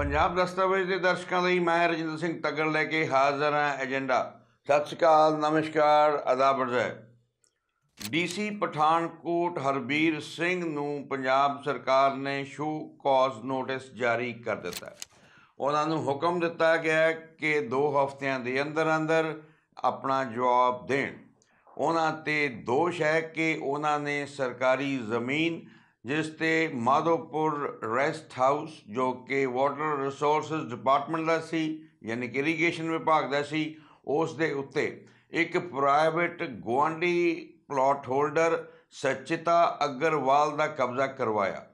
ਪੰਜਾਬ ਦਸਤਾਵੇਜ਼ ਦੇ ਦਰਸ਼ਕਾਂ ਲਈ ਮੈਂ ਰਜਿੰਦਰ ਸਿੰਘ ਤਗੜ ਲੈ ਕੇ ਹਾਜ਼ਰ ਹਾਂ ਏਜੰਡਾ ਸਤਿ ਸ਼੍ਰੀ ਅਕਾਲ ਨਮਸਕਾਰ ਅਦਾਬ ਜੀ ਡੀਸੀ ਪਠਾਨਕੋਟ ਹਰਬੀਰ ਸਿੰਘ ਨੂੰ ਪੰਜਾਬ ਸਰਕਾਰ ਨੇ ਸ਼ੂ ਕਾਜ਼ ਨੋਟਿਸ ਜਾਰੀ ਕਰ ਦਿੱਤਾ ਉਹਨਾਂ ਨੂੰ ਹੁਕਮ ਦਿੱਤਾ ਗਿਆ ਕਿ 2 ਹਫ਼ਤਿਆਂ ਦੇ ਅੰਦਰ ਅੰਦਰ ਆਪਣਾ ਜਵਾਬ ਦੇਣ ਉਹਨਾਂ ਤੇ ਦੋਸ਼ ਹੈ ਕਿ ਉਹਨਾਂ ਨੇ ਸਰਕਾਰੀ ਜ਼ਮੀਨ ਜਿਸ ਤੇ ਮਾਧੋਪੁਰ ਰੈਸਟ ਹਾਊਸ ਜੋ ਕਿ ਵਾਟਰ ਰਿਸੋਰਸਸ ਡਿਪਾਰਟਮੈਂਟ ਦਾ ਸੀ ਯਾਨੀ ਕਿ ਇਰੀਗੇਸ਼ਨ ਵਿਭਾਗ ਦਾ ਸੀ ਉਸ ਦੇ ਉੱਤੇ ਇੱਕ ਪ੍ਰਾਈਵੇਟ ਗਵਾਂਡੀ ਪਲਾਟ ਹੋਲਡਰ ਸਚਿਤਾ ਅਗਰਵਾਲ ਦਾ ਕਬਜ਼ਾ ਕਰਵਾਇਆ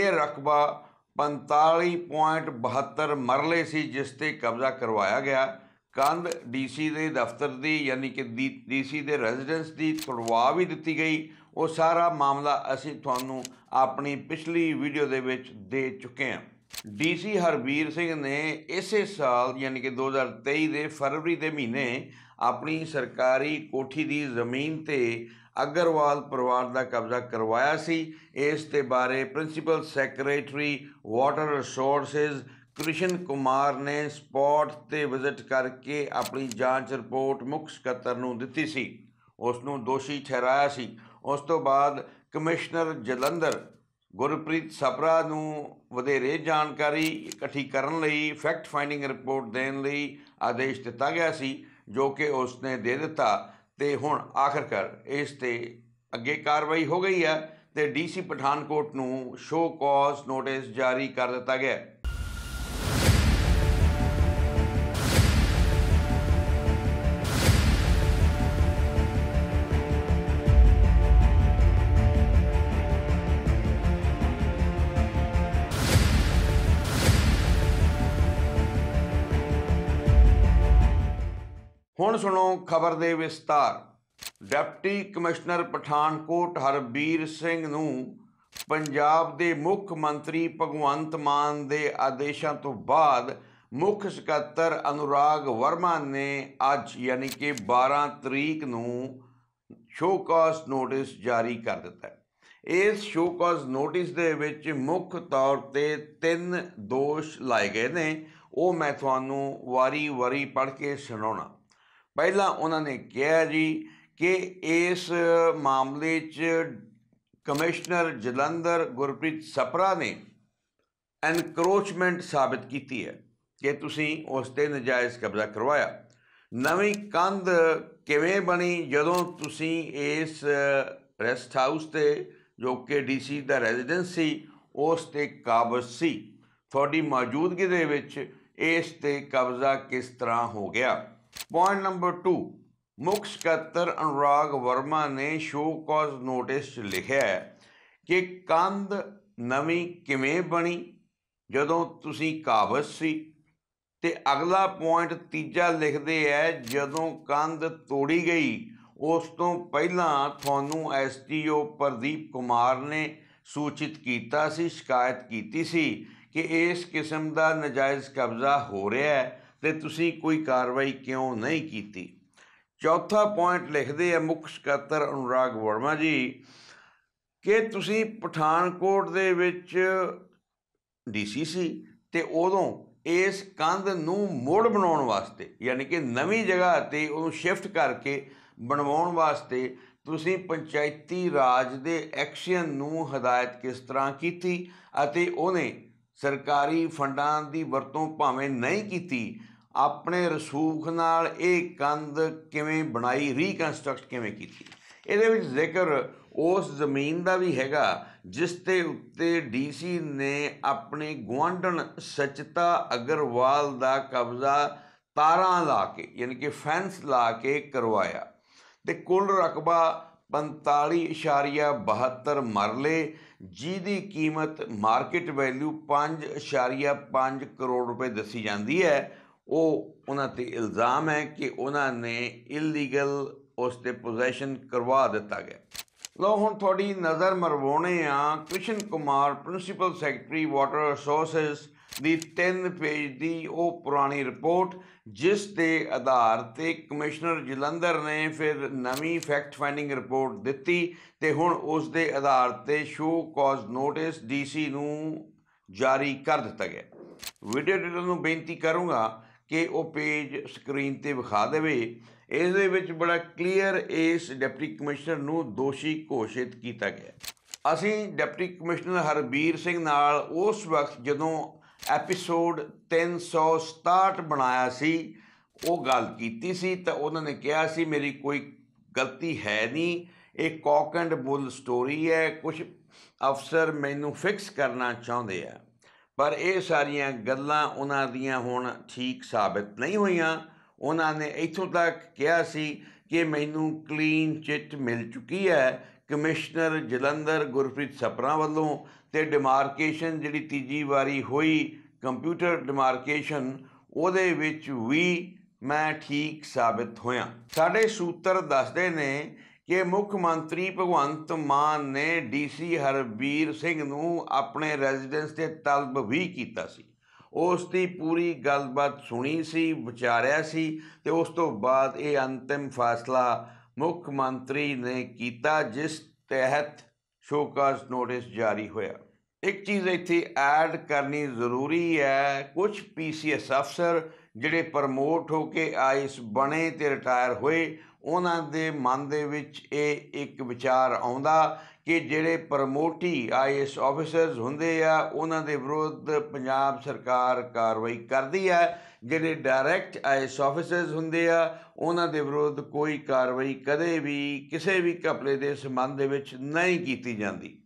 ਇਹ ਰਕਬਾ 45.72 ਮਰਲੇ ਸੀ ਜਿਸ ਤੇ ਕਬਜ਼ਾ ਕਰਵਾਇਆ ਗਿਆ ਕੰਧ ਡੀਸੀ ਦੇ ਦਫ਼ਤਰ ਦੀ ਯਾਨੀ ਕਿ ਡੀਸੀ ਦੇ ਰੈਜ਼ੀਡੈਂਸ ਦੀ ਤੁੜਵਾ ਵੀ ਦਿੱਤੀ ਗਈ ਉਹ ਸਾਰਾ ਮਾਮਲਾ ਅਸੀਂ ਤੁਹਾਨੂੰ ਆਪਣੀ ਪਿਛਲੀ ਵੀਡੀਓ ਦੇ ਵਿੱਚ ਦੇ ਚੁੱਕੇ ਹਾਂ ਡੀਸੀ ਹਰਵੀਰ ਸਿੰਘ ਨੇ ਇਸੇ ਸਾਲ ਯਾਨੀ ਕਿ 2023 ਦੇ ਫਰਵਰੀ ਦੇ ਮਹੀਨੇ ਆਪਣੀ ਸਰਕਾਰੀ ਕੋਠੀ ਦੀ ਜ਼ਮੀਨ ਤੇ ਅਗਰਵਾਲ ਪਰਿਵਾਰ ਦਾ ਕਬਜ਼ਾ ਕਰਵਾਇਆ ਸੀ ਇਸ ਤੇ ਬਾਰੇ principal secretary water resources Krishan Kumar ਨੇ ਸਪੌਟ ਤੇ ਵਿਜ਼ਿਟ ਕਰਕੇ ਆਪਣੀ ਜਾਂਚ ਰਿਪੋਰਟ ਮੁੱਖ ਸਕੱਤਰ ਨੂੰ ਦਿੱਤੀ ਸੀ ਉਸ ਨੂੰ ਦੋਸ਼ੀ ਠਹਿਰਾਇਆ ਸੀ ਉਸ ਤੋਂ ਬਾਅਦ ਕਮਿਸ਼ਨਰ ਜਲੰਧਰ ਗੁਰਪ੍ਰੀਤ ਸਪਰਾ ਨੂੰ ਵਧੇਰੇ ਜਾਣਕਾਰੀ ਇਕੱਠੀ ਕਰਨ ਲਈ ਫੈਕਟ ਫਾਈਂਡਿੰਗ ਰਿਪੋਰਟ ਦੇਣ ਲਈ ਆਦੇਸ਼ ਦਿੱਤਾ ਗਿਆ ਸੀ ਜੋ ਕਿ ਉਸ ਨੇ ਦੇ ਦਿੱਤਾ ਤੇ ਹੁਣ ਆਖਰਕਾਰ ਇਸ ਤੇ ਅੱਗੇ ਕਾਰਵਾਈ ਹੋ ਗਈ ਹੈ ਤੇ ਡੀਸੀ ਪਠਾਨਕੋਟ ਨੂੰ ਸ਼ੋ ਕਾਜ਼ ਨੋਟਿਸ ਜਾਰੀ ਕਰ ਦਿੱਤਾ ਗਿਆ ਹੁਣ ਸੁਣੋ ਖਬਰ ਦੇ ਵਿਸਤਾਰ ਡਿਪਟੀ ਕਮਿਸ਼ਨਰ ਪਠਾਨਕੋਟ ਹਰਬੀਰ ਸਿੰਘ ਨੂੰ ਪੰਜਾਬ ਦੇ ਮੁੱਖ ਮੰਤਰੀ ਭਗਵੰਤ ਮਾਨ ਦੇ ਆਦੇਸ਼ਾਂ ਤੋਂ ਬਾਅਦ ਮੁੱਖ ਸਕੱਤਰ ਅਨੁਰਾਗ ਵਰਮਾ ਨੇ ਅੱਜ ਯਾਨੀ ਕਿ 12 ਤਰੀਕ ਨੂੰ ਸ਼ੋਕਾਸ ਨੋਟਿਸ ਜਾਰੀ ਕਰ ਦਿੱਤਾ ਹੈ ਇਸ ਸ਼ੋਕਾਸ ਨੋਟਿਸ ਦੇ ਵਿੱਚ ਮੁੱਖ ਤੌਰ ਤੇ ਤਿੰਨ ਦੋਸ਼ ਲਾਏ ਗਏ ਨੇ ਉਹ ਮੈਂ ਤੁਹਾਨੂੰ ਵਾਰੀ-ਵਾਰੀ ਪੜ੍ਹ ਕੇ ਸੁਣਾਉਣਾ ਪਹਿਲਾਂ ਉਹਨਾਂ ਨੇ ਕਿਹਾ ਜੀ ਕਿ ਇਸ ਮਾਮਲੇ 'ਚ ਕਮਿਸ਼ਨਰ ਜਲੰਧਰ ਗੁਰਪ੍ਰੀਤ ਸਪਰਾ ਨੇ ਐਨਕਰੋਚਮੈਂਟ ਸਾਬਤ ਕੀਤੀ ਹੈ ਕਿ ਤੁਸੀਂ ਉਸ ਤੇ ਨਜਾਇਜ਼ ਕਬਜ਼ਾ ਕਰਵਾਇਆ ਨਵੀਂ ਕੰਧ ਕਿਵੇਂ ਬਣੀ ਜਦੋਂ ਤੁਸੀਂ ਇਸ ਰੈਸਟ ਹਾਊਸ ਤੇ ਜੋ ਕਿ ਡੀਸੀ ਦਾ ਰੈਜ਼ੀਡੈਂਸੀ ਉਸ ਤੇ ਕਾਬਜ਼ ਸੀ ਤੁਹਾਡੀ ਮੌਜੂਦਗੀ ਦੇ ਵਿੱਚ ਇਸ ਤੇ ਕਬਜ਼ਾ ਕਿਸ ਤਰ੍ਹਾਂ ਹੋ ਗਿਆ ਪੁਆਇੰਟ ਨੰਬਰ 2 ਮੁੱਖ ਸਕੱਤਰ ਅਨੁਰਾਗ ਵਰਮਾ ਨੇ ਸ਼ੋ ਕਾਜ਼ ਨੋਟਿਸ 'ਚ ਲਿਖਿਆ ਹੈ ਕਿ ਕੰਧ ਨਵੀਂ ਕਿਵੇਂ ਬਣੀ ਜਦੋਂ ਤੁਸੀਂ ਕਾਬਜ਼ ਸੀ ਤੇ ਅਗਲਾ ਪੁਆਇੰਟ ਤੀਜਾ ਲਿਖਦੇ ਐ ਜਦੋਂ ਕੰਧ ਤੋੜੀ ਗਈ ਉਸ ਤੋਂ ਪਹਿਲਾਂ ਤੁਹਾਨੂੰ ਐਸਟੀਓ ਪ੍ਰਦੀਪ ਕੁਮਾਰ ਨੇ ਸੂਚਿਤ ਕੀਤਾ ਸੀ ਸ਼ਿਕਾਇਤ ਕੀਤੀ ਸੀ ਕਿ ਇਸ ਕਿਸਮ ਦਾ ਨਜਾਇਜ਼ ਕਬਜ਼ਾ ਹੋ ਰਿਹਾ ਹੈ ਤੇ ਤੁਸੀਂ ਕੋਈ ਕਾਰਵਾਈ ਕਿਉਂ ਨਹੀਂ ਕੀਤੀ ਚੌਥਾ ਪੁਆਇੰਟ ਲਿਖਦੇ ਆ ਮੁੱਖ ਸਕੱਤਰ ਅਨੁਰਾਗ ਵਰਮਾ ਜੀ ਕਿ ਤੁਸੀਂ ਪਠਾਨਕੋਟ ਦੇ ਵਿੱਚ ਸੀ ਤੇ ਉਦੋਂ ਇਸ ਕੰਧ ਨੂੰ ਮੋੜ ਬਣਾਉਣ ਵਾਸਤੇ ਯਾਨੀ ਕਿ ਨਵੀਂ ਜਗ੍ਹਾ ਤੇ ਉਹਨੂੰ ਸ਼ਿਫਟ ਕਰਕੇ ਬਣਵਾਉਣ ਵਾਸਤੇ ਤੁਸੀਂ ਪੰਚਾਇਤੀ ਰਾਜ ਦੇ ਐਕਸ਼ਨ ਨੂੰ ਹਦਾਇਤ ਕਿਸ ਤਰ੍ਹਾਂ ਕੀਤੀ ਅਤੇ ਉਹਨੇ ਸਰਕਾਰੀ ਫੰਡਾਂ ਦੀ ਵਰਤੋਂ ਭਾਵੇਂ ਨਹੀਂ ਕੀਤੀ ਆਪਣੇ ਰਸੂਖ ਨਾਲ ਇਹ ਕੰਧ ਕਿਵੇਂ ਬਣਾਈ ਰੀਕਨਸਟਰਕਟ ਕਿਵੇਂ ਕੀਤੀ ਇਹਦੇ ਵਿੱਚ ਜ਼ਿਕਰ ਉਸ ਜ਼ਮੀਨ ਦਾ ਵੀ ਹੈਗਾ ਜਿਸ ਤੇ ਉੱਤੇ ਡੀਸੀ ਨੇ ਆਪਣੇ ਗਵਾਂਡਣ ਸਚਤਾ ਅਗਰਵਾਲ ਦਾ ਕਬਜ਼ਾ ਤਾਰਾਂ ਲਾ ਕੇ ਯਾਨੀ ਕਿ ਫੈਂਸ ਲਾ ਕੇ ਕਰਵਾਇਆ ਤੇ ਕੁੱਲ ਰਕਬਾ 45.72 ਮਰਲੇ ਜਿਹਦੀ ਕੀਮਤ ਮਾਰਕੀਟ ਵੈਲਿਊ 5.5 ਕਰੋੜ ਰੁਪਏ ਦੱਸੀ ਜਾਂਦੀ ਹੈ ਉਹ ਉਹਨਾਂ ਤੇ ਇਲਜ਼ਾਮ ਹੈ ਕਿ ਉਹਨਾਂ ਨੇ ਇਲੀਗਲ ਉਸ ਤੇ ਪੋਜੈਸ਼ਨ ਕਰਵਾ ਦਿੱਤਾ ਗਿਆ ਲੋ ਹੁਣ ਤੁਹਾਡੀ ਨਜ਼ਰ ਮਰਵਾਉਣੇ ਆ Krishan Kumar principal secretary water resources ਦੀ 10 ਪੇਜ ਦੀ ਉਹ ਪੁਰਾਣੀ ਰਿਪੋਰਟ ਜਿਸ ਦੇ ਆਧਾਰ ਤੇ ਕਮਿਸ਼ਨਰ ਜਲੰਧਰ ਨੇ ਫਿਰ ਨਵੀਂ ਫੈਕਟ ਫਾਈਂਡਿੰਗ ਰਿਪੋਰਟ ਦਿੱਤੀ ਤੇ ਹੁਣ ਉਸ ਦੇ ਆਧਾਰ ਤੇ ਸ਼ੋ ਕਾਜ਼ ਨੋਟਿਸ ਡੀਸੀ ਨੂੰ ਜਾਰੀ ਕਰ ਦਿੱਤਾ ਗਿਆ ਵੀਡੀਓ ਐਡੀਟਰ ਨੂੰ ਬੇਨਤੀ ਕਰੂੰਗਾ ਕਿ ਉਹ ਪੇਜ ਸਕਰੀਨ ਤੇ ਵਿਖਾ ਦੇਵੇ ਇਸ ਦੇ ਵਿੱਚ ਬੜਾ ਕਲੀਅਰ ਇਸ ਡਿਪਟੀ ਕਮਿਸ਼ਨਰ ਨੂੰ ਦੋਸ਼ੀ ਘੋਸ਼ਿਤ ਕੀਤਾ ਗਿਆ ਅਸੀਂ ਡਿਪਟੀ ਕਮਿਸ਼ਨਰ ਹਰਬੀਰ ਸਿੰਘ ਨਾਲ ਉਸ ਵਕਤ ਜਦੋਂ ਐਪੀਸੋਡ 367 ਬਣਾਇਆ ਸੀ ਉਹ ਗੱਲ ਕੀਤੀ ਸੀ ਤਾਂ ਉਹਨਾਂ ਨੇ ਕਿਹਾ ਸੀ ਮੇਰੀ ਕੋਈ ਗਲਤੀ ਹੈ ਨਹੀਂ ਇਹ ਕੌਕ ਐਂਡ ਬੁੱਲ ਸਟੋਰੀ ਹੈ ਕੁਝ ਅਫਸਰ ਮੈਨੂੰ ਫਿਕਸ ਕਰਨਾ ਚਾਹੁੰਦੇ ਆ ਪਰ ਇਹ ਸਾਰੀਆਂ ਗੱਲਾਂ ਉਹਨਾਂ ਦੀਆਂ ਹੁਣ ਠੀਕ ਸਾਬਤ ਨਹੀਂ ਹੋਈਆਂ ਉਹਨਾਂ ਨੇ ਇਥੋਂ ਤੱਕ ਕਿਹਾ ਸੀ ਕਿ ਮੈਨੂੰ ਕਲੀਨ ਚਿੱਟ ਮਿਲ ਚੁੱਕੀ ਹੈ ਕਮਿਸ਼ਨਰ ਜਲੰਧਰ ਗੁਰਪ੍ਰੀਤ ਸਪਰਾ ਵੱਲੋਂ ਤੇ ਡਿਮਾਰਕੇਸ਼ਨ ਜਿਹੜੀ ਤੀਜੀ ਵਾਰੀ ਹੋਈ ਕੰਪਿਊਟਰ ਡਿਮਾਰਕੇਸ਼ਨ ਉਹਦੇ ਵਿੱਚ ਵੀ ਮੈਂ ਠੀਕ ਸਾਬਤ ਹੋਇਆ ਸਾਡੇ ਸੂਤਰ ਦੱਸਦੇ ਨੇ ਕਿ ਮੁੱਖ ਮੰਤਰੀ ਭਗਵੰਤ ਮਾਨ ਨੇ ਡੀਸੀ ਹਰਬੀਰ ਸਿੰਘ ਨੂੰ ਆਪਣੇ ਰੈਜ਼ੀਡੈਂਸ ਤੇ ਤਲਬ ਵੀ ਕੀਤਾ ਸੀ ਉਸ ਦੀ ਪੂਰੀ ਗੱਲਬਾਤ ਸੁਣੀ ਸੀ ਵਿਚਾਰਿਆ ਸੀ ਤੇ ਉਸ ਤੋਂ ਬਾਅਦ ਇਹ ਅੰਤਿਮ ਫੈਸਲਾ ਮੁੱਖ ਮੰਤਰੀ ਨੇ ਕੀਤਾ ਜਿਸ ਤਹਿਤ ਸ਼ੋਕਾਸ ਨੋਟਿਸ ਜਾਰੀ ਹੋਇਆ ਇੱਕ ਚੀਜ਼ ਇੱਥੇ ਐਡ ਕਰਨੀ ਜ਼ਰੂਰੀ ਹੈ ਕੁਝ ਪੀਸੀਐਸ ਅਫਸਰ ਜਿਹੜੇ ਪ੍ਰਮੋਟ ਹੋ ਕੇ ਆਇਸ ਬਣੇ ਤੇ ਰਿਟਾਇਰ ਹੋਏ ਉਹਨਾਂ ਦੇ ਮਨ ਦੇ ਵਿੱਚ ਇਹ ਇੱਕ ਵਿਚਾਰ ਆਉਂਦਾ ਕਿ ਜਿਹੜੇ ਪ੍ਰਮੋਟੀ ਆਈਐਸ ਆਫੀਸਰਸ ਹੁੰਦੇ ਆ ਉਹਨਾਂ ਦੇ ਵਿਰੁੱਧ ਪੰਜਾਬ ਸਰਕਾਰ ਕਾਰਵਾਈ ਕਰਦੀ ਹੈ ਜਿਹੜੇ ਡਾਇਰੈਕਟ ਆਈਐਸ ਆਫੀਸਰਸ ਹੁੰਦੇ ਆ ਉਹਨਾਂ ਦੇ ਵਿਰੁੱਧ ਕੋਈ ਕਾਰਵਾਈ ਕਦੇ ਵੀ ਕਿਸੇ ਵੀ ਘਪਲੇ ਦੇ ਸੰਬੰਧ ਦੇ ਵਿੱਚ ਨਹੀਂ ਕੀਤੀ ਜਾਂਦੀ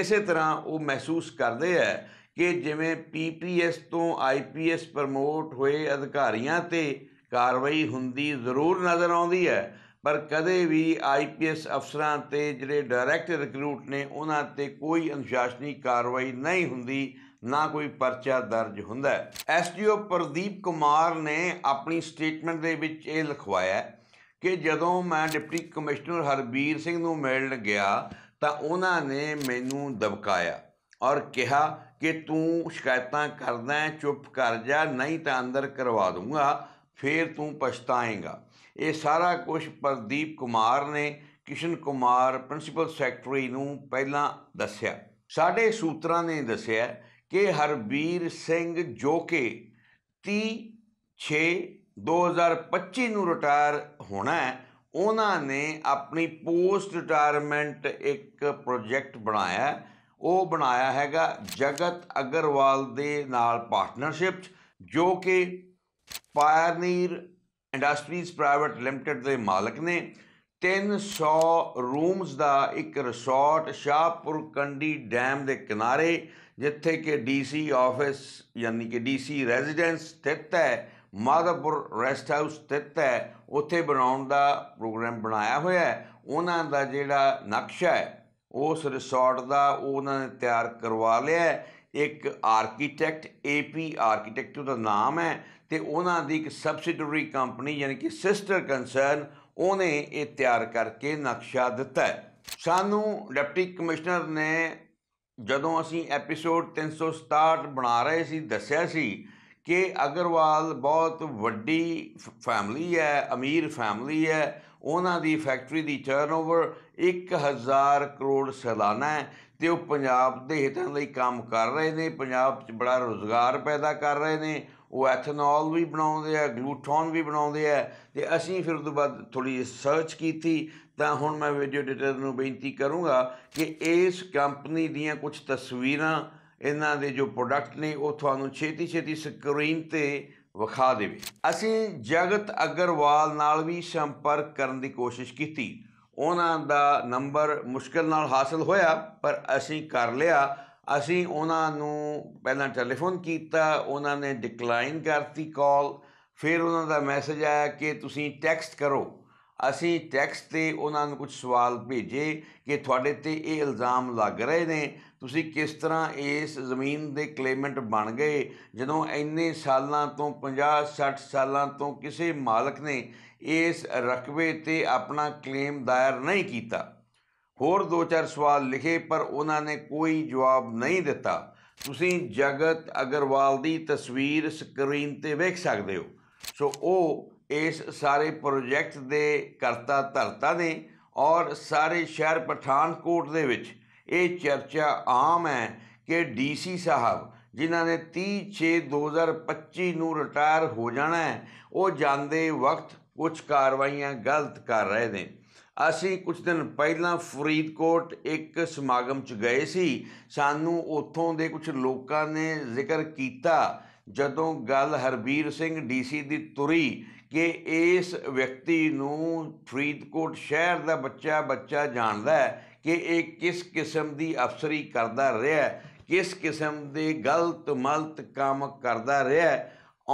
ਇਸੇ ਤਰ੍ਹਾਂ ਉਹ ਮਹਿਸੂਸ ਕਰਦੇ ਆ ਕਿ ਜਿਵੇਂ ਪੀਪੀਐਸ ਤੋਂ ਆਈਪੀਐਸ ਪ੍ਰਮੋਟ ਹੋਏ ਅਧਿਕਾਰੀਆਂ ਤੇ ਕਾਰਵਾਈ ਹੁੰਦੀ ਜ਼ਰੂਰ ਨਜ਼ਰ ਆਉਂਦੀ ਹੈ ਪਰ ਕਦੇ ਵੀ ਆਈਪੀਐਸ ਅਫਸਰਾਂ ਤੇ ਜਿਹੜੇ ਡਾਇਰੈਕਟ ਰਿਕਰੂਟ ਨੇ ਉਹਨਾਂ ਤੇ ਕੋਈ ਅਨੁਸ਼ਾਸਨੀ ਕਾਰਵਾਈ ਨਹੀਂ ਹੁੰਦੀ ਨਾ ਕੋਈ ਪਰਚਾ ਦਰਜ ਹੁੰਦਾ ਐਸਡੀਓ ਪ੍ਰਦੀਪ ਕੁਮਾਰ ਨੇ ਆਪਣੀ ਸਟੇਟਮੈਂਟ ਦੇ ਵਿੱਚ ਇਹ ਲਿਖਵਾਇਆ ਕਿ ਜਦੋਂ ਮੈਂ ਡਿਪਟੀ ਕਮਿਸ਼ਨਰ ਹਰਬੀਰ ਸਿੰਘ ਨੂੰ ਮਿਲਣ ਗਿਆ ਤਾਂ ਉਹਨਾਂ ਨੇ ਮੈਨੂੰ ਦਬਕਾਇਆ ਔਰ ਕਿਹਾ ਕਿ ਤੂੰ ਸ਼ਿਕਾਇਤਾਂ ਕਰਦਾ ਚੁੱਪ ਕਰ ਜਾ ਨਹੀਂ ਤਾਂ ਅੰਦਰ ਕਰਵਾ ਦੂੰਗਾ ਫੇਰ ਤੂੰ ਪਛਤਾਏਗਾ ਇਹ ਸਾਰਾ ਕੁਝ ਪ੍ਰਦੀਪ ਕੁਮਾਰ ਨੇ ਕਿਸ਼ਨ ਕੁਮਾਰ ਪ੍ਰਿੰਸੀਪਲ ਸੈਕਟਰੀ ਨੂੰ ਪਹਿਲਾਂ ਦੱਸਿਆ ਸਾਡੇ ਸੂਤਰਾਂ ਨੇ ਦੱਸਿਆ ਕਿ ਹਰਬੀਰ ਸਿੰਘ ਜੋ ਕਿ 30 6 2025 ਨੂੰ ਰਿਟਾਇਰ ਹੋਣਾ ਹੈ ਉਹਨਾਂ ਨੇ ਆਪਣੀ ਪੋਸਟ ਰਿਟਾਇਰਮੈਂਟ ਇੱਕ ਪ੍ਰੋਜੈਕਟ ਬਣਾਇਆ ਉਹ ਬਣਾਇਆ ਹੈਗਾ ਜਗਤ ਅਗਰਵਾਲ ਦੇ ਨਾਲ ਪਾਰਟਨਰਸ਼ਿਪ ਜੋ ਕਿ ਪਾਇਰਨੀਰ ਇੰਡਸਟਰੀਜ਼ ਪ੍ਰਾਈਵੇਟ ਲਿਮਟਿਡ ਦੇ ਮਾਲਕ ਨੇ 300 ਰੂਮਸ ਦਾ ਇੱਕ ਰਿਸੋਰਟ ਸ਼ਾਹਪੁਰ ਕੰਡੀ ਡੈਮ ਦੇ ਕਿਨਾਰੇ ਜਿੱਥੇ ਕਿ ਡੀਸੀ ਆਫਿਸ ਯਾਨੀ ਕਿ ਡੀਸੀ ਰੈਜ਼ੀਡੈਂਸ ਸਥਿਤ ਹੈ ਮਾਦਪੁਰ ਰੈਸਟ ਹਾਊਸ ਸਥਿਤ ਹੈ ਉੱਥੇ ਬਣਾਉਣ ਦਾ ਪ੍ਰੋਗਰਾਮ ਬਣਾਇਆ ਹੋਇਆ ਹੈ ਉਹਨਾਂ ਦਾ ਜਿਹੜਾ ਨਕਸ਼ਾ ਹੈ ਉਸ ਰਿਸੋਰਟ ਦਾ ਉਹਨਾਂ ਨੇ ਤਿਆਰ ਕਰਵਾ ਲਿਆ ਇੱਕ ਆਰਕੀਟੈਕਟ ਏਪੀ ਆਰਕੀਟੈਕਟ ਦਾ ਨਾਮ ਹੈ ਤੇ ਉਹਨਾਂ ਦੀ ਇੱਕ ਸਬਸਿਡਰੀ ਕੰਪਨੀ ਯਾਨੀ ਕਿ ਸਿਸਟਰ ਕੰਸਰਨ ਉਹਨੇ ਇਹ ਤਿਆਰ ਕਰਕੇ ਨਕਸ਼ਾ ਦਿੱਤਾ ਸਾਨੂੰ ਡਿਪਟੀ ਕਮਿਸ਼ਨਰ ਨੇ ਜਦੋਂ ਅਸੀਂ ਐਪੀਸੋਡ 367 ਬਣਾ ਰਹੇ ਸੀ ਦੱਸਿਆ ਸੀ ਕਿ ਅਗਰਵਾਲ ਬਹੁਤ ਵੱਡੀ ਫੈਮਿਲੀ ਹੈ ਅਮੀਰ ਫੈਮਿਲੀ ਹੈ ਉਹਨਾਂ ਦੀ ਫੈਕਟਰੀ ਦੀ ਟਰਨਓਵਰ 1000 ਕਰੋੜ ਸਾਲਾਨਾ ਹੈ ਤੇ ਉਹ ਪੰਜਾਬ ਦੇ ਹਿੱਤਾਂ ਲਈ ਕੰਮ ਕਰ ਰਹੇ ਨੇ ਪੰਜਾਬ 'ਚ ਬੜਾ ਰੋਜ਼ਗਾਰ ਪੈਦਾ ਕਰ ਰਹੇ ਨੇ ਉਹ ਐਥਨੋਲ ਵੀ ਬਣਾਉਂਦੇ ਆ ਗਲੂਟੋਨ ਵੀ ਬਣਾਉਂਦੇ ਆ ਤੇ ਅਸੀਂ ਫਿਰ ਉਸ ਤੋਂ ਬਾਅਦ ਥੋੜੀ ਸਰਚ ਕੀਤੀ ਤਾਂ ਹੁਣ ਮੈਂ ਵੀਡੀਓ ਐਡੀਟਰ ਨੂੰ ਬੇਨਤੀ ਕਰੂੰਗਾ ਕਿ ਇਸ ਕੰਪਨੀ ਦੀਆਂ ਕੁਝ ਤਸਵੀਰਾਂ ਇਹਨਾਂ ਦੇ ਜੋ ਪ੍ਰੋਡਕਟ ਨੇ ਉਹ ਤੁਹਾਨੂੰ ਛੇਤੀ ਛੇਤੀ ਸਕਰੀਨ ਤੇ ਵਿਖਾ ਦੇਵੇ ਅਸੀਂ ਜਗਤ ਅਗਰਵਾਲ ਨਾਲ ਵੀ ਸੰਪਰਕ ਕਰਨ ਦੀ ਕੋਸ਼ਿਸ਼ ਕੀਤੀ ਉਹਨਾਂ ਦਾ ਨੰਬਰ ਮੁਸ਼ਕਲ ਨਾਲ ਹਾਸਲ ਹੋਇਆ ਪਰ ਅਸੀਂ ਕਰ ਲਿਆ ਅਸੀਂ ਉਹਨਾਂ ਨੂੰ ਪਹਿਲਾਂ ਟੈਲੀਫੋਨ ਕੀਤਾ ਉਹਨਾਂ ਨੇ ਡਿਕਲਾਈਨ ਕਰਤੀ ਕਾਲ ਫਿਰ ਉਹਨਾਂ ਦਾ ਮੈਸੇਜ ਆਇਆ ਕਿ ਤੁਸੀਂ ਟੈਕਸਟ ਕਰੋ ਅਸੀਂ ਟੈਕਸਟ ਤੇ ਉਹਨਾਂ ਨੂੰ ਕੁਝ ਸਵਾਲ ਭੇਜੇ ਕਿ ਤੁਹਾਡੇ ਤੇ ਇਹ ਇਲਜ਼ਾਮ ਲੱਗ ਰਹੇ ਨੇ ਤੁਸੀਂ ਕਿਸ ਤਰ੍ਹਾਂ ਇਸ ਜ਼ਮੀਨ ਦੇ ਕਲੇਮੈਂਟ ਬਣ ਗਏ ਜਦੋਂ ਇੰਨੇ ਸਾਲਾਂ ਤੋਂ 50 60 ਸਾਲਾਂ ਤੋਂ ਕਿਸੇ ਮਾਲਕ ਨੇ ਇਸ ਰਕਬੇ ਤੇ ਆਪਣਾ ਕਲੇਮ ਦਾਇਰ ਨਹੀਂ ਕੀਤਾ ਹੋਰ ਦੋ ਚਾਰ ਸਵਾਲ ਲਿਖੇ ਪਰ ਉਹਨਾਂ ਨੇ ਕੋਈ ਜਵਾਬ ਨਹੀਂ ਦਿੱਤਾ ਤੁਸੀਂ ਜਗਤ ਅਗਰਵਾਲ ਦੀ ਤਸਵੀਰ ਸਕਰੀਨ ਤੇ ਵੇਖ ਸਕਦੇ ਹੋ ਸੋ ਉਹ ਇਸ ਸਾਰੇ ਪ੍ਰੋਜੈਕਟ ਦੇ ਕਰਤਾ ਧਰਤਾ ਨੇ ਔਰ ਸਾਰੇ ਸ਼ਹਿਰ ਪਠਾਨਕੋਟ ਦੇ ਵਿੱਚ ਇਹ ਚਰਚਾ ਆਮ ਹੈ ਕਿ ਡੀਸੀ ਸਾਹਿਬ ਜਿਨ੍ਹਾਂ ਨੇ 30/6/2025 ਨੂੰ ਰਿਟਾਇਰ ਹੋ ਜਾਣਾ ਹੈ ਉਹ ਜਾਂਦੇ ਵਕਤ ਕੁਝ ਕਾਰਵਾਈਆਂ ਗਲਤ ਕਰ ਰਹੇ ਨੇ ਅਸੀਂ ਕੁਝ ਦਿਨ ਪਹਿਲਾਂ ਫਰੀਦਕੋਟ ਇੱਕ ਸਮਾਗਮ 'ਚ ਗਏ ਸੀ ਸਾਨੂੰ ਉੱਥੋਂ ਦੇ ਕੁਝ ਲੋਕਾਂ ਨੇ ਜ਼ਿਕਰ ਕੀਤਾ ਜਦੋਂ ਗੱਲ ਹਰਬੀਰ ਸਿੰਘ ਡੀਸੀ ਦੀ ਤੁਰੀ ਕਿ ਇਸ ਵਿਅਕਤੀ ਨੂੰ ਫਰੀਦਕੋਟ ਸ਼ਹਿਰ ਦਾ ਬੱਚਾ ਬੱਚਾ ਜਾਣਦਾ ਹੈ ਕਿ ਇਹ ਕਿਸ ਕਿਸਮ ਦੀ ਅਫਸਰੀ ਕਰਦਾ ਰਿਹਾ ਕਿਸ ਕਿਸਮ ਦੇ ਗਲਤ ਮਲਤ ਕੰਮ ਕਰਦਾ ਰਿਹਾ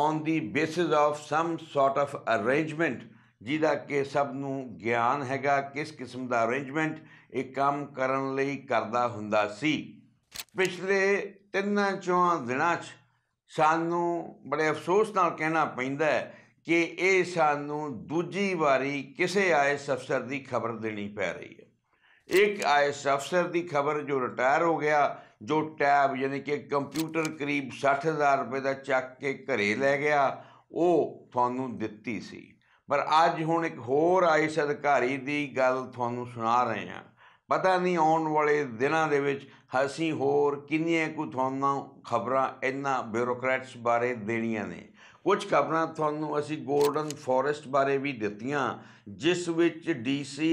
on the basis of some sort of arrangement ਜਿਹਦਾ ਕਿ ਸਭ ਨੂੰ ਗਿਆਨ ਹੈਗਾ ਕਿਸ ਕਿਸਮ ਦਾ ਅਰੇਂਜਮੈਂਟ ਇਹ ਕੰਮ ਕਰਨ ਲਈ ਕਰਦਾ ਹੁੰਦਾ ਸੀ ਪਿਛਲੇ ਤਿੰਨਾਂ ਚੋਂ ਦਿਨਾਂ 'ਚ ਸਾਨੂੰ ਬੜੇ ਅਫਸੋਸ ਨਾਲ ਕਹਿਣਾ ਪੈਂਦਾ ਹੈ ਕਿ ਇਹ ਸਾਨੂੰ ਦੂਜੀ ਵਾਰੀ ਕਿਸੇ ਆਏ ਅਫਸਰ ਦੀ ਖਬਰ ਦੇਣੀ ਪੈ ਰਹੀ ਹੈ ਇੱਕ ਆਏ ਅਫਸਰ ਦੀ ਖਬਰ ਜੋ ਰਿਟਾਇਰ ਹੋ ਗਿਆ ਜੋ ਟੈਬ ਯਾਨੀ ਕਿ ਕੰਪਿਊਟਰ ਕਰੀਬ 60000 ਰੁਪਏ ਦਾ ਚੱਕ ਕੇ ਘਰੇ ਲੈ ਗਿਆ ਉਹ ਤੁਹਾਨੂੰ ਦਿੱਤੀ ਸੀ ਪਰ ਅੱਜ ਹੁਣ ਇੱਕ ਹੋਰ ਆਈਸ ਅਧਿਕਾਰੀ ਦੀ ਗੱਲ ਤੁਹਾਨੂੰ ਸੁਣਾ ਰਹੇ ਹਾਂ ਪਤਾ ਨਹੀਂ ਆਉਣ ਵਾਲੇ ਦਿਨਾਂ ਦੇ ਵਿੱਚ ਅਸੀਂ ਹੋਰ ਕਿੰਨੀਆਂ ਕੁ ਤੁਹਾਨੂੰ ਖਬਰਾਂ ਇੰਨਾ ਬਿਊਰੋਕਰੇਟਸ ਬਾਰੇ ਦੇਣੀਆਂ ਨੇ ਕੁਝ ਖਬਰਾਂ ਤੁਹਾਨੂੰ ਅਸੀਂ ਗੋਲਡਨ ਫੋਰੈਸਟ ਬਾਰੇ ਵੀ ਦਿੱਤੀਆਂ ਜਿਸ ਵਿੱਚ ਡੀਸੀ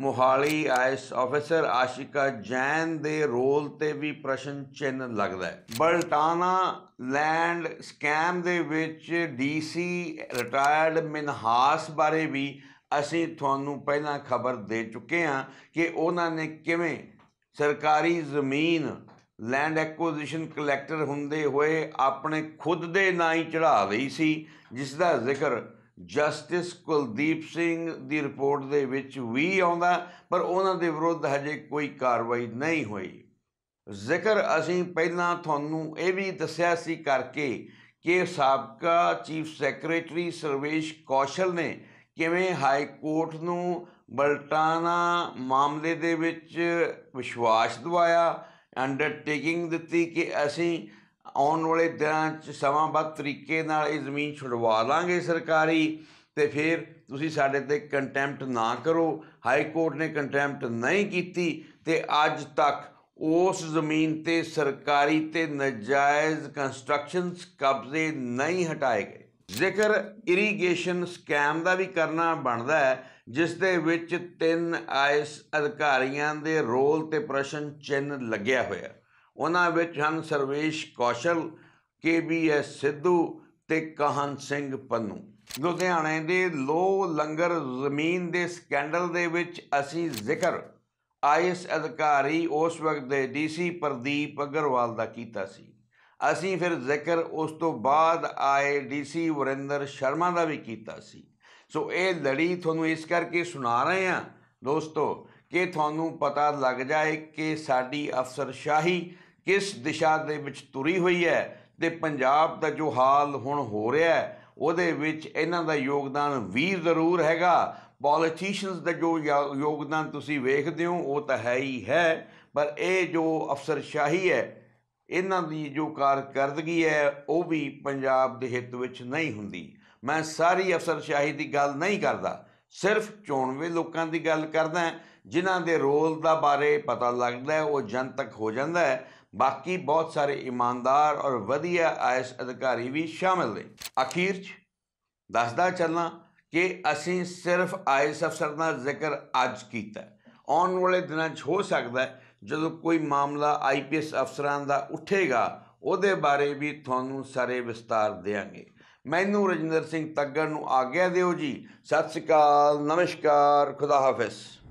ਮੋਹਾਲੀ ਆਈਐਸ ਅਫਸਰ ਆਸ਼ਿਕਾ ਜੈਨ ਦੇ ਰੋਲ ਤੇ ਵੀ ਪ੍ਰਸ਼ਨ ਚਿੰਨ ਲੱਗਦਾ ਹੈ ਬਲਟਾਨਾ ਲੈਂਡ ਸਕੈਮ ਦੇ ਵਿੱਚ ਡੀਸੀ ਰਿਟਾਇਰਡ ਮਨਹਾਸ ਬਾਰੇ ਵੀ ਅਸੀਂ ਤੁਹਾਨੂੰ ਪਹਿਲਾਂ ਖਬਰ ਦੇ ਚੁੱਕੇ ਹਾਂ ਕਿ ਉਹਨਾਂ ਨੇ ਕਿਵੇਂ ਸਰਕਾਰੀ ਜ਼ਮੀਨ ਲੈਂਡ ਐਕੁਜੀਸ਼ਨ ਕਲੈਕਟਰ ਹੁੰਦੇ ਹੋਏ ਆਪਣੇ ਖੁਦ ਦੇ ਨਾਂ ਹੀ ਚੜਾ ਲਈ ਸੀ ਜਿਸ ਦਾ ਜ਼ਿਕਰ ਜਸਟਿਸ ਕੁਲਦੀਪ ਸਿੰਘ ਦੀ ਰਿਪੋਰਟ ਦੇ ਵਿੱਚ ਵੀ ਆਉਂਦਾ ਪਰ ਉਹਨਾਂ ਦੇ ਵਿਰੁੱਧ ਹਜੇ ਕੋਈ ਕਾਰਵਾਈ ਨਹੀਂ ਹੋਈ ਜ਼ਿਕਰ ਅਸੀਂ ਪਹਿਲਾਂ ਤੁਹਾਨੂੰ ਇਹ ਵੀ ਦੱਸਿਆ ਸੀ ਕਰਕੇ ਕਿ ਸਾਬਕਾ ਚੀਫ ਸੈਕਟਰੀ ਸਰਵੇਸ਼ ਕੌਸ਼ਲ ਨੇ ਕਿਵੇਂ ਹਾਈ ਕੋਰਟ ਨੂੰ ਬਲਟਾਨਾ ਮਾਮਲੇ ਦੇ ਵਿੱਚ ਵਿਸ਼ਵਾਸ ਦਿਵਾਇਆ ਅੰਡਰਟੇਕਿੰਗ ਦਿੱਤੀ ਕਿ ਅਸੀਂ ਆਉਣ ਵਾਲੇ ਦਿਨਾਂ 'ਚ ਸਮਾਂਬੱਧ ਤਰੀਕੇ ਨਾਲ ਇਹ ਜ਼ਮੀਨ ਛੁਡਵਾ ਲਾਂਗੇ ਸਰਕਾਰੀ ਤੇ ਫਿਰ ਤੁਸੀਂ ਸਾਡੇ ਤੇ ਕੰਟੈਂਪਟ ਨਾ ਕਰੋ ਹਾਈ ਕੋਰਟ ਨੇ ਕੰਟੈਂਪਟ ਨਹੀਂ ਕੀਤੀ ਤੇ ਅੱਜ ਤੱਕ ਉਸ ਜ਼ਮੀਨ ਤੇ ਸਰਕਾਰੀ ਤੇ ਨਜਾਇਜ਼ ਕੰਸਟਰਕਸ਼ਨਸ ਕਬਜ਼ੇ ਨਹੀਂ ਹਟਾਏ ਗਏ ਜ਼ਿਕਰ ਇਰੀਗੇਸ਼ਨ ਸਕੈਮ ਦਾ ਵੀ ਕਰਨਾ ਬਣਦਾ ਹੈ ਜਿਸ ਦੇ ਵਿੱਚ ਤਿੰਨ ਆਈਐਸ ਅਧਿਕਾਰੀਆਂ ਦੇ ਰੋਲ ਤੇ ਪ੍ਰਸ਼ਨ ਚਿੰਨ ਲੱਗਿਆ ਹੋਇਆ ਉਹਨਾਂ ਵਿੱਚ ਹਨ ਸਰਵੇਸ਼ ਕੌਸ਼ਲ ਕੇਬੀਐਸ ਸਿੱਧੂ ਤੇ ਕਹਨ ਸਿੰਘ ਪੰਨੂ ਲੁਧਿਆਣੇ ਦੇ ਲੋ ਲੰਗਰ ਜ਼ਮੀਨ ਦੇ ਸਕੈਂਡਲ ਦੇ ਵਿੱਚ ਅਸੀਂ ਜ਼ਿਕਰ ਆਈਐਸ ਅਧਿਕਾਰੀ ਉਸ ਵਕਤ ਦੇ ਡੀਸੀ ਪ੍ਰਦੀਪ ਅਗਰਵਾਲ ਦਾ ਕੀਤਾ ਸੀ ਅਸੀਂ ਫਿਰ ਜ਼ਿਕਰ ਉਸ ਤੋਂ ਬਾਅਦ ਆਏ ਡੀਸੀ ਵਰਿੰਦਰ ਸ਼ਰਮਾ ਦਾ ਵੀ ਕੀਤਾ ਸੀ ਸੋ ਇਹ ਲੜੀ ਤੁਹਾਨੂੰ ਇਸ ਕਰਕੇ ਸੁਣਾ ਰਹੇ ਹਾਂ ਦੋਸਤੋ ਕਿ ਤੁਹਾਨੂੰ ਪਤਾ ਲੱਗ ਜਾਏ ਕਿ ਸਾਡੀ ਅਫਸਰਸ਼ਾਹੀ ਕਿਸ ਦਿਸ਼ਾ ਦੇ ਵਿੱਚ ਤੁਰੀ ਹੋਈ ਹੈ ਤੇ ਪੰਜਾਬ ਦਾ ਜੋ ਹਾਲ ਹੁਣ ਹੋ ਰਿਹਾ ਹੈ ਉਹਦੇ ਵਿੱਚ ਇਹਨਾਂ ਦਾ ਯੋਗਦਾਨ ਵੀ ਜ਼ਰੂਰ ਹੈਗਾ ਪੋਲੀਟੀਸ਼ੀਅਨਸ ਦਾ ਜੋ ਯੋਗਦਾਨ ਤੁਸੀਂ ਵੇਖਦੇ ਹੋ ਉਹ ਤਾਂ ਹੈ ਹੀ ਹੈ ਪਰ ਇਹ ਜੋ ਅਫਸਰਸ਼ਾਹੀ ਹੈ ਇਹਨਾਂ ਦੀ ਜੋ ਕਾਰਗਰਦਗੀ ਹੈ ਉਹ ਵੀ ਪੰਜਾਬ ਦੇ ਹਿੱਤ ਵਿੱਚ ਨਹੀਂ ਹੁੰਦੀ ਮੈਂ ਸਾਰੀ ਅਫਸਰਸ਼ਾਹੀ ਦੀ ਗੱਲ ਨਹੀਂ ਕਰਦਾ ਸਿਰਫ ਚੋਣਵੇਂ ਲੋਕਾਂ ਦੀ ਗੱਲ ਕਰਦਾ ਜਿਨ੍ਹਾਂ ਦੇ ਰੋਲ ਦਾ ਬਾਰੇ ਪਤਾ ਲੱਗਦਾ ਉਹ ਜਨ ਤੱਕ ਹੋ ਜਾਂਦਾ ਹੈ ਬਾਕੀ ਬਹੁਤ ਸਾਰੇ ਇਮਾਨਦਾਰ ਔਰ ਵਧੀਆ ਆਇਸ ਅਧਿਕਾਰੀ ਵੀ ਸ਼ਾਮਲ ਨੇ ਅਖੀਰ 'ਚ ਦੱਸਦਾ ਚੱਲਾਂ ਕਿ ਅਸੀਂ ਸਿਰਫ ਆਇਸ ਅਫਸਰ ਦਾ ਜ਼ਿਕਰ ਅੱਜ ਕੀਤਾ ਆਉਣ ਵਾਲੇ ਦਿਨਾਂ 'ਚ ਹੋ ਸਕਦਾ ਜਦੋਂ ਕੋਈ ਮਾਮਲਾ ਆਈਪੀਐਸ ਅਫਸਰਾਂ ਦਾ ਉੱਠੇਗਾ ਉਹਦੇ ਬਾਰੇ ਵੀ ਤੁਹਾਨੂੰ ਸਾਰੇ ਵਿਸਤਾਰ ਦੇਵਾਂਗੇ ਮੈਨੂੰ ਰਜਿੰਦਰ ਸਿੰਘ ਤੱਗਰ ਨੂੰ ਆਗਿਆ ਦਿਓ ਜੀ ਸਤਿ ਸ਼੍ਰੀ ਅਕਾਲ ਨਮਸਕਾਰ ਖੁਦਾ ਹਾਫਿਜ਼